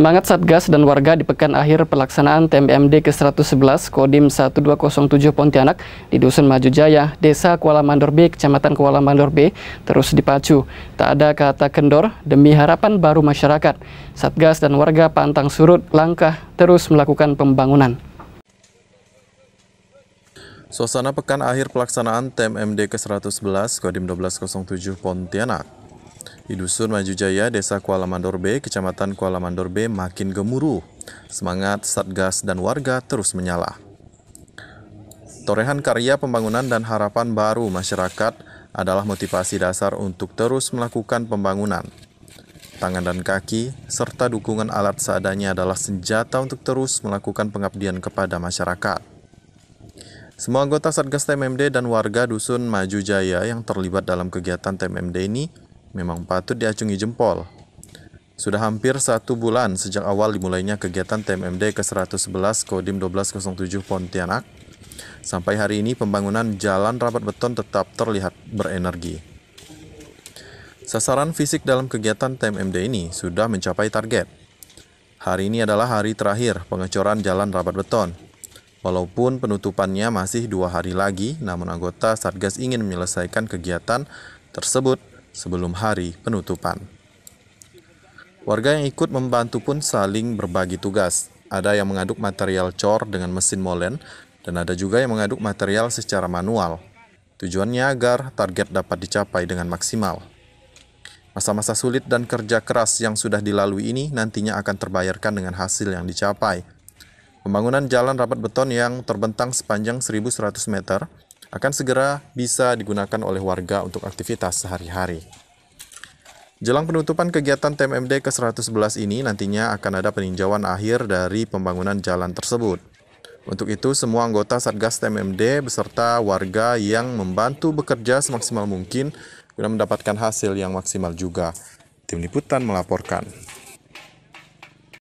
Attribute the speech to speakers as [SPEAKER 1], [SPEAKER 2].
[SPEAKER 1] Semangat Satgas dan warga di pekan akhir pelaksanaan TMMD ke-111 Kodim 1207 Pontianak di Dusun Maju Jaya, Desa Kuala Mandor B, Kecamatan Kuala Mandor B terus dipacu. Tak ada kata kendor demi harapan baru masyarakat. Satgas dan warga pantang surut langkah terus melakukan pembangunan.
[SPEAKER 2] Suasana pekan akhir pelaksanaan TMMD ke-111 Kodim 1207 Pontianak di Dusun Maju Jaya, Desa Kuala Mandor B, Kecamatan Kuala Mandor B makin gemuruh. Semangat Satgas dan warga terus menyala. Torehan karya pembangunan dan harapan baru masyarakat adalah motivasi dasar untuk terus melakukan pembangunan. Tangan dan kaki, serta dukungan alat seadanya adalah senjata untuk terus melakukan pengabdian kepada masyarakat. Semua anggota Satgas TMMD dan warga Dusun Maju Jaya yang terlibat dalam kegiatan TMMD ini memang patut diacungi jempol. Sudah hampir satu bulan sejak awal dimulainya kegiatan TMMD ke-111 Kodim 1207 Pontianak, sampai hari ini pembangunan jalan rapat beton tetap terlihat berenergi. Sasaran fisik dalam kegiatan TMMD ini sudah mencapai target. Hari ini adalah hari terakhir pengecoran jalan rapat beton. Walaupun penutupannya masih dua hari lagi, namun anggota Satgas ingin menyelesaikan kegiatan tersebut sebelum hari penutupan. Warga yang ikut membantu pun saling berbagi tugas. Ada yang mengaduk material cor dengan mesin molen, dan ada juga yang mengaduk material secara manual. Tujuannya agar target dapat dicapai dengan maksimal. Masa-masa sulit dan kerja keras yang sudah dilalui ini nantinya akan terbayarkan dengan hasil yang dicapai. Pembangunan jalan rapat beton yang terbentang sepanjang 1100 meter akan segera bisa digunakan oleh warga untuk aktivitas sehari-hari. Jelang penutupan kegiatan TMMD ke-111 ini nantinya akan ada peninjauan akhir dari pembangunan jalan tersebut. Untuk itu, semua anggota Satgas TMMD beserta warga yang membantu bekerja semaksimal mungkin guna mendapatkan hasil yang maksimal juga. Tim Liputan melaporkan.